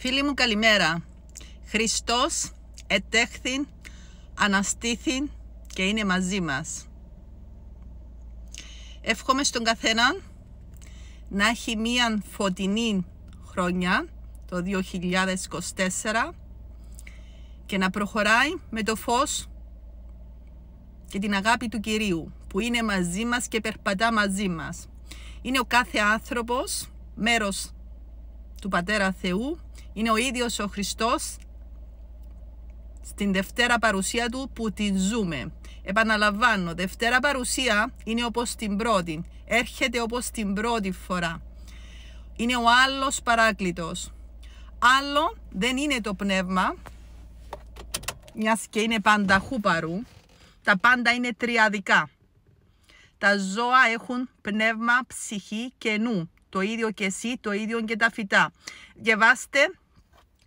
Φίλοι μου καλημέρα. Χριστός ετέχθη, αναστήθη και είναι μαζί μας. Εύχομαι στον καθένα να έχει μία φωτεινή χρονιά το 2024 και να προχωράει με το φως και την αγάπη του Κυρίου που είναι μαζί μας και περπατά μαζί μας. Είναι ο κάθε άνθρωπος μέρος του Πατέρα Θεού είναι ο ίδιος ο Χριστός στην Δευτέρα Παρουσία Του που την ζούμε. Επαναλαμβάνω, Δευτέρα Παρουσία είναι όπως την πρώτη, έρχεται όπως την πρώτη φορά. Είναι ο άλλος παράκλητος. Άλλο δεν είναι το πνεύμα, Μιας και είναι πάντα χούπαρου, τα πάντα είναι τριαδικά. Τα ζώα έχουν πνεύμα, ψυχή και νου. Το ίδιο και εσύ, το ίδιο και τα φυτά. Διαβάστε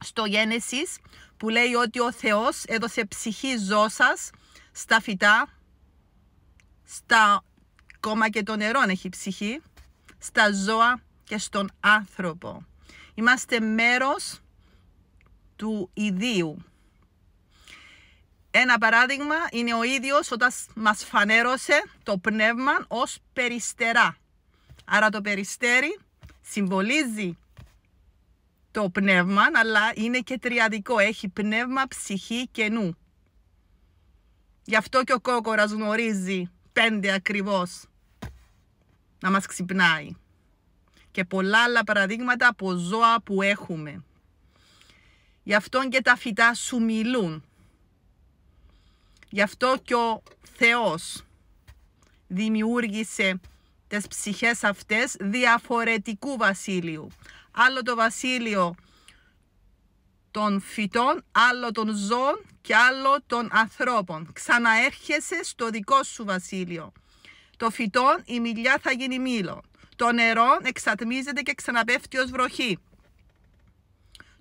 στο Γένεσις που λέει ότι ο Θεός έδωσε ψυχή ζώσας στα φυτά, στα κόμμα και το νερό έχει ψυχή, στα ζώα και στον άνθρωπο. Είμαστε μέρος του ιδίου. Ένα παράδειγμα είναι ο ίδιος όταν μας φανέρωσε το πνεύμα ως περιστερά. Άρα το περιστέρι συμβολίζει το πνεύμα, αλλά είναι και τριαδικό. Έχει πνεύμα, ψυχή και νου. Γι' αυτό και ο κόκορας γνωρίζει πέντε ακριβώς να μας ξυπνάει. Και πολλά άλλα παραδείγματα από ζώα που έχουμε. Γι' αυτό και τα φυτά σου μιλούν. Γι' αυτό και ο Θεός δημιούργησε τις ψυχές αυτές διαφορετικού βασίλειου. Άλλο το βασίλειο των φυτών, άλλο των ζώων και άλλο των ανθρώπων. Ξαναέρχεσαι στο δικό σου βασίλειο. Το φυτό η μιλιά θα γίνει μήλο. Το νερό εξατμίζεται και ξαναπέφτει ως βροχή.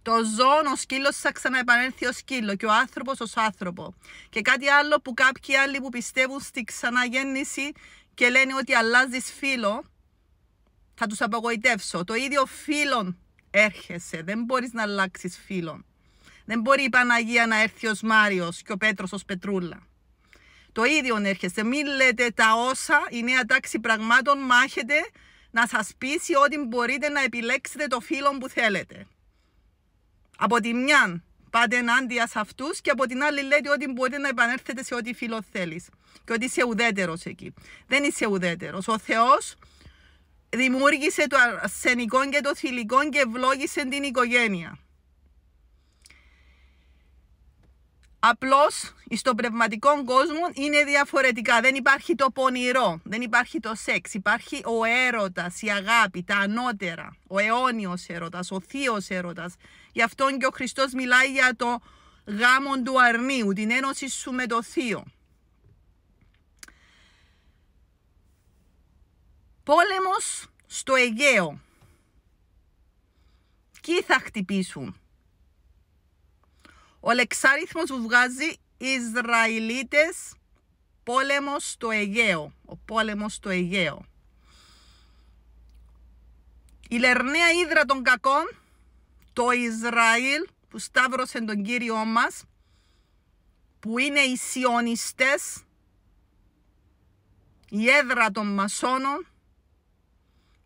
Το ζώο, ο σκύλος θα ξαναεπανέλθει ο σκύλο και ο άνθρωπος ως άνθρωπο. Και κάτι άλλο που κάποιοι άλλοι που πιστεύουν στη ξαναγέννηση και λένε ότι αλλάζεις φίλο, θα τους απογοητεύσω. Το ίδιο φίλον έρχεσαι. Δεν μπορείς να αλλάξεις φίλο. Δεν μπορεί η Παναγία να έρθει ο Μάριος και ο Πέτρος ως Πετρούλα. Το ίδιο έρχεσαι. Μην λέτε τα όσα η νέα τάξη πραγμάτων μάχεται να σας πείσει ότι μπορείτε να επιλέξετε το φίλο που θέλετε. Από τη μια πάτε ενάντια σε αυτούς και από την άλλη λέτε ότι μπορείτε να επανέλθετε σε ό,τι φίλος θέλεις. Και ότι είσαι ουδέτερος εκεί. Δεν είσαι ουδέτερος. Ο Θεός δημιούργησε το αρσενικό και το θηλυκό και ευλόγησε την οικογένεια. Απλώς στον πνευματικό κόσμο είναι διαφορετικά. Δεν υπάρχει το πονηρό, δεν υπάρχει το σεξ. Υπάρχει ο έρωτας, η αγάπη, τα ανώτερα, ο αιώνιος έρωτας, ο θείος έρωτας. Γι' αυτόν και ο Χριστός μιλάει για το γάμο του αρνίου, την ένωση σου με το θείο. Πόλεμος στο Αιγαίο. Κι θα χτυπήσουν ο λεξάριθμος που βγάζει Ισραηλίτες πόλεμος στο Αιγαίο. Ο πόλεμος στο Αιγαίο. Η λερνέα ύδρα των κακών, το Ισραήλ που σταύρωσε τον Κύριό μας, που είναι οι σιωνιστές, η έδρα των μασόνων,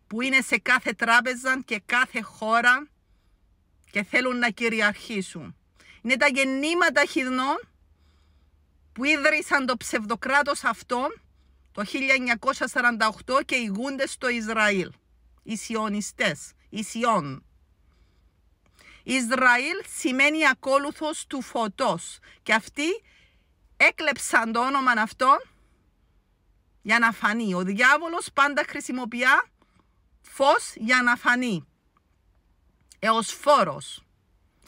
που είναι σε κάθε τράπεζα και κάθε χώρα και θέλουν να κυριαρχήσουν. Είναι τα γεννήματα χιδνών που ίδρυσαν το ψευδοκράτος αυτό το 1948 και ηγούνται στο Ισραήλ. Οι σιωνιστές, οι σιών. Ισραήλ σημαίνει ακόλουθος του φωτός και αυτοί έκλεψαν το όνομα αυτό για να φανεί. Ο διάβολος πάντα χρησιμοποιεί φως για να φανεί. Εως φόρος.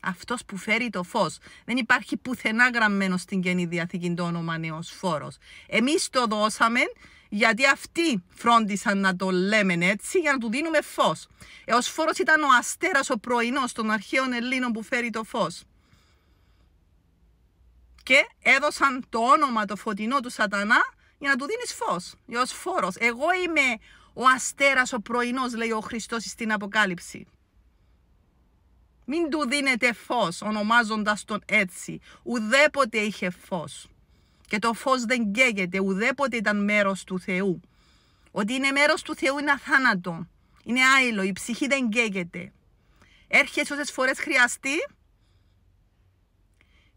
Αυτό που φέρει το φως. Δεν υπάρχει πουθενά γραμμένο στην Καινή Διαθήκη το όνομα νέος φόρος. Εμείς το δώσαμε γιατί αυτοί φρόντισαν να το λέμε έτσι για να του δίνουμε φως. Ε, ο φόρος ήταν ο αστέρας ο πρωινός των αρχαίων Ελλήνων που φέρει το φως. Και έδωσαν το όνομα το φωτεινό του σατανά για να του δίνεις φως. Ο φόρος. Εγώ είμαι ο αστέρας ο πρωινός λέει ο Χριστός στην Αποκάλυψη. Μην του δίνετε φως ονομάζοντας τον έτσι. Ουδέποτε είχε φως. Και το φως δεν καίγεται. Ουδέποτε ήταν μέρος του Θεού. Ότι είναι μέρος του Θεού είναι αθάνατο. Είναι άειλο. Η ψυχή δεν καίγεται. Έρχεσαι όσες φορές χρειαστεί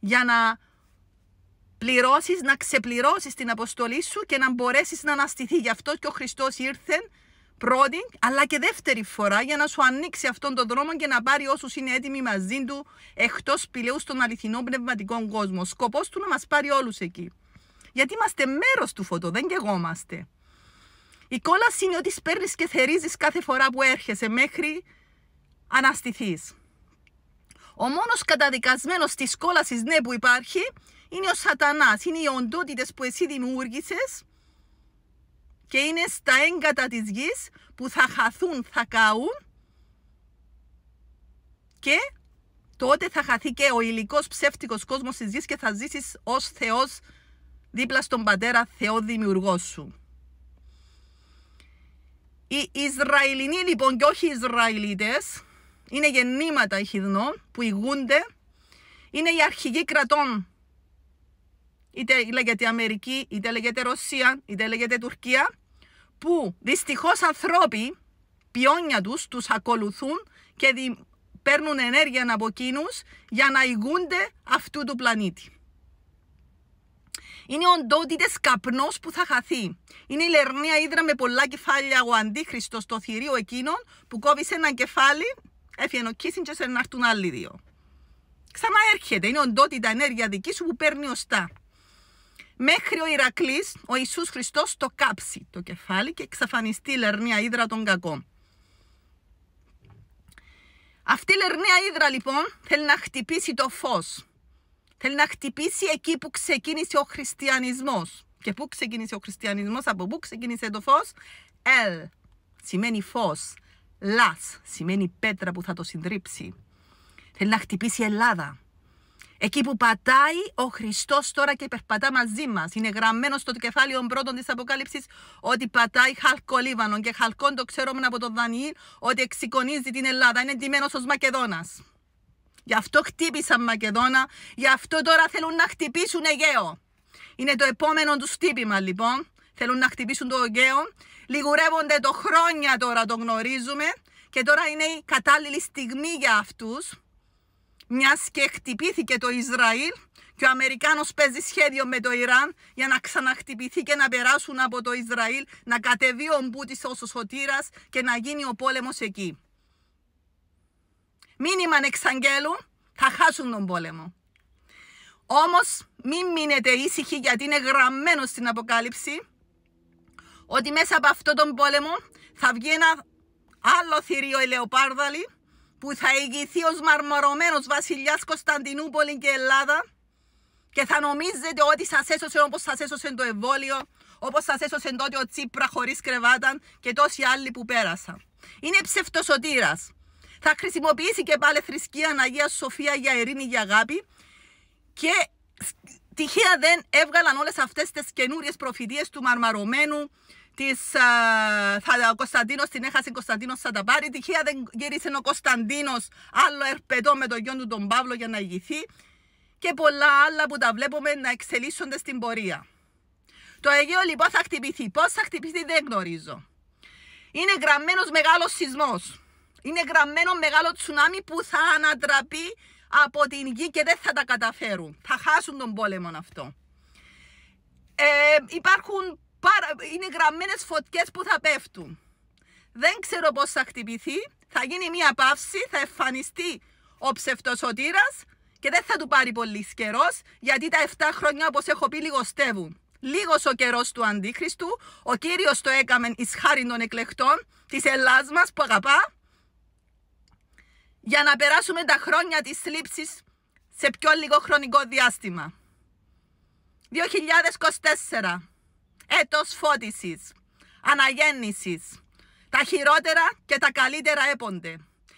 για να πληρώσεις, να ξεπληρώσεις την αποστολή σου και να μπορέσεις να αναστηθεί. Γι' αυτό και ο Χριστός ήρθε πρώτη αλλά και δεύτερη φορά για να σου ανοίξει αυτόν τον δρόμο και να πάρει όσους είναι έτοιμοι μαζί του εκτός πηλαίου στον αληθινό πνευματικό κόσμο. Σκοπός του να μας πάρει όλους εκεί. Γιατί είμαστε μέρος του φωτό, δεν γεγόμαστε. Η κόλαση είναι ότι σπέρνεις και θερίζεις κάθε φορά που έρχεσαι μέχρι αναστηθείς. Ο μόνος καταδικασμένος της κόλασης ναι που υπάρχει είναι ο Σατανάς. Είναι οι οντότητες που εσύ δημιούργησες και είναι στα έγκατα της γης που θα χαθούν, θα καούν και τότε θα χαθεί και ο υλικός ψεύτικος κόσμος της γης και θα ζήσεις ως Θεός δίπλα στον Πατέρα Θεό Δημιουργός σου. Οι Ισραηλινοί λοιπόν και όχι οι Ισραηλίτες είναι γεννήματα ηχηδνών που ηγούνται, είναι οι αρχηγοί κρατών είτε λέγεται Αμερική, είτε λέγεται Ρωσία, είτε λέγεται Τουρκία, που δυστυχώς ανθρώποι, πιόνια τους, τους ακολουθούν και δι... παίρνουν ενέργεια από εκείνους για να ηγούνται αυτού του πλανήτη. Είναι οντότητε καπνός που θα χαθεί. Είναι η λερνία ύδρα με πολλά κεφάλια ο αντίχρηστο στο θηρίο εκείνων που κόβει σε ένα κεφάλι, έφυγε ο Κίσιντζερ να έρθουν άλλοι δύο. Ξανά έρχεται. Είναι οντότητα ενέργεια δική σου που παίρνει οστά μέχρι ο Ηρακλής, ο Ιησούς Χριστός, το κάψει το κεφάλι και εξαφανιστεί η λερνία ύδρα των κακών. Αυτή η λερνία ύδρα λοιπόν θέλει να χτυπήσει το φως. Θέλει να χτυπήσει εκεί που ξεκίνησε ο χριστιανισμός. Και πού ξεκίνησε ο χριστιανισμός, από πού ξεκίνησε το φως. Ελ σημαίνει φως. Λά σημαίνει πέτρα που θα το συντρίψει. Θέλει να χτυπήσει η Ελλάδα. Εκεί που πατάει ο Χριστός τώρα και περπατά μαζί μας. Είναι γραμμένο στο κεφάλαιο πρώτων της Αποκάλυψης ότι πατάει χαλκό Λίβανο. Και χαλκόν το ξέρουμε από τον Δανιήλ ότι εξοικονίζει την Ελλάδα. Είναι εντυμένο ως Μακεδόνας. Γι' αυτό χτύπησαν Μακεδόνα, γι' αυτό τώρα θέλουν να χτυπήσουν Αιγαίο. Είναι το επόμενο τους χτύπημα λοιπόν. Θέλουν να χτυπήσουν το Αιγαίο. Λιγουρεύονται το χρόνια τώρα, το γνωρίζουμε. Και τώρα είναι η κατάλληλη στιγμή για αυτούς. Μιας και χτυπήθηκε το Ισραήλ και ο Αμερικάνος παίζει σχέδιο με το Ιράν για να ξαναχτυπηθεί και να περάσουν από το Ισραήλ, να κατεβεί ο Μπούτης ως ο Σωτήρας και να γίνει ο πόλεμος εκεί. Μήνυμα εξαγγέλουν, θα χάσουν τον πόλεμο. Όμως μην μείνετε ήσυχοι γιατί είναι γραμμένο στην Αποκάλυψη ότι μέσα από αυτόν τον πόλεμο θα βγει ένα άλλο θηρίο ηλεοπάρδαλη που θα ηγηθεί ως μαρμαρωμένος βασιλιάς Κωνσταντινούπολη και Ελλάδα και θα νομίζετε ότι σας έσωσε όπως σας έσωσε το εμβόλιο, όπως σας έσωσε τότε ο Τσίπρα χωρίς κρεβάταν και τόσοι άλλοι που πέρασαν. Είναι ψευτοσωτήρας. Θα χρησιμοποιήσει και πάλι θρησκεία Αναγία Σοφία για ειρήνη, για αγάπη και τυχαία δεν έβγαλαν όλες αυτές τις καινούριες προφητείες του μαρμαρωμένου της, ο Κωνσταντίνος την έχασε, ο Κωνσταντίνος θα τα πάρει. Τυχαία δεν γύρισε ο Κωνσταντίνος. άλλο ερπετό με τον γιον του τον Παύλο για να ηγηθεί. Και πολλά άλλα που τα βλέπουμε να εξελίσσονται στην πορεία. Το Αιγαίο λοιπόν θα χτυπηθεί. Πώς θα χτυπηθεί δεν γνωρίζω. Είναι γραμμένος μεγάλος σεισμός. Είναι γραμμένο μεγάλο τσουνάμι που θα ανατραπεί από την γη και δεν θα τα καταφέρουν. Θα χάσουν τον πόλεμο αυτό. Ε, υπάρχουν πάρα, είναι γραμμένες φωτιές που θα πέφτουν. Δεν ξέρω πώς θα χτυπηθεί, θα γίνει μια παύση, θα εμφανιστεί ο ψευτοσωτήρας και δεν θα του πάρει πολύς καιρός, γιατί τα 7 χρόνια όπως έχω πει λιγοστεύουν. Λίγος ο καιρός του Αντίχριστου, ο κύριος το έκαμε ει χάρη των εκλεκτών της Ελλάδα μας που αγαπά, για να περάσουμε τα χρόνια της θλίψης σε πιο λίγο χρονικό διάστημα. 2024 έτος φώτισης, αναγέννησης. Τα χειρότερα και τα καλύτερα έπονται.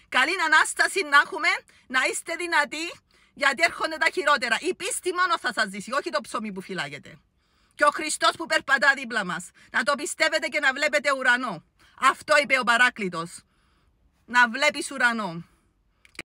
Καλή ανάσταση να έχουμε, να είστε δυνατοί, γιατί έρχονται τα χειρότερα. Η πίστη μόνο θα σας ζήσει, όχι το ψωμί που φυλάγεται. Και ο Χριστός που περπατά δίπλα μας. Να το πιστεύετε και να βλέπετε ουρανό. Αυτό είπε ο Παράκλητος. Να βλέπεις ουρανό.